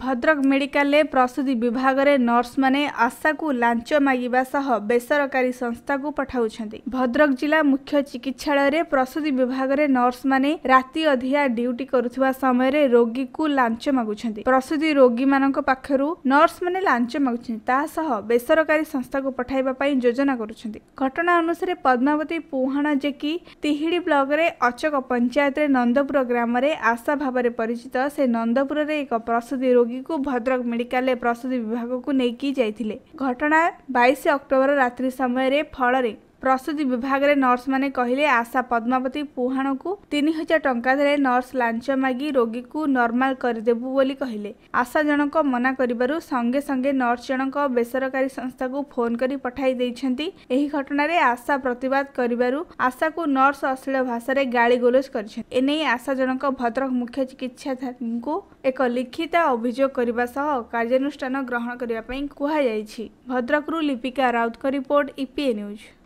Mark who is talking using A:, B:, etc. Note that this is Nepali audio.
A: भद्रक मेडिकल ले प्रसूतिभग नर्स मु संस्था को पठाउँछ भद्रक जाख्य चिकित्सा प्रसूति विभाग नर्स म अधि ड्युटी रे रोगी ला प्रसूति रोगी पार्स मगुन्छ तासह बेसरकारी संस्था घटना अनुसार पद्मावती पु ब्लक अचक पंचायत र नन्दपुर ग्राम आशा भाव परिचित सन्दपुरले एक प्रसूति भद्रक मेडिकल प्रसूति विभागको नैकि जाइथिले घटना 22 अक्टोबर रात्रि समय फळरे ପ୍ରସୂତି ବିଭାଗରେ ନର୍ସମାନେ କହିଲେ ଆଶା ପଦ୍ମାବତୀ ପୁହାଣକୁ ତିନି ହଜାର ଟଙ୍କା ଦେଲେ ନର୍ସ ଲାଞ୍ଚ ମାଗି ରୋଗୀକୁ ନର୍ମାଲ କରିଦେବୁ ବୋଲି କହିଲେ ଆଶା ଜଣକ ମନା କରିବାରୁ ସଙ୍ଗେ ସଙ୍ଗେ ନର୍ସ ଜଣକ ବେସରକାରୀ ସଂସ୍ଥାକୁ ଫୋନ୍ କରି ପଠାଇ ଦେଇଛନ୍ତି ଏହି ଘଟଣାରେ ଆଶା ପ୍ରତିବାଦ କରିବାରୁ ଆଶାକୁ ନର୍ସ ଅଶ୍ଳୀଳ ଭାଷାରେ ଗାଳିଗୁଲଜ କରିଛନ୍ତି ଏନେଇ ଆଶା ଜଣକ ଭଦ୍ରକ ମୁଖ୍ୟ ଚିକିତ୍ସାଧାରୀଙ୍କୁ ଏକ ଲିଖିତ ଅଭିଯୋଗ କରିବା ସହ କାର୍ଯ୍ୟାନୁଷ୍ଠାନ ଗ୍ରହଣ କରିବା ପାଇଁ କୁହାଯାଇଛି ଭଦ୍ରକରୁ ଲିପିକା ରାଉତଙ୍କ ରିପୋର୍ଟ ଇପିଏ ନ୍ୟୁଜ୍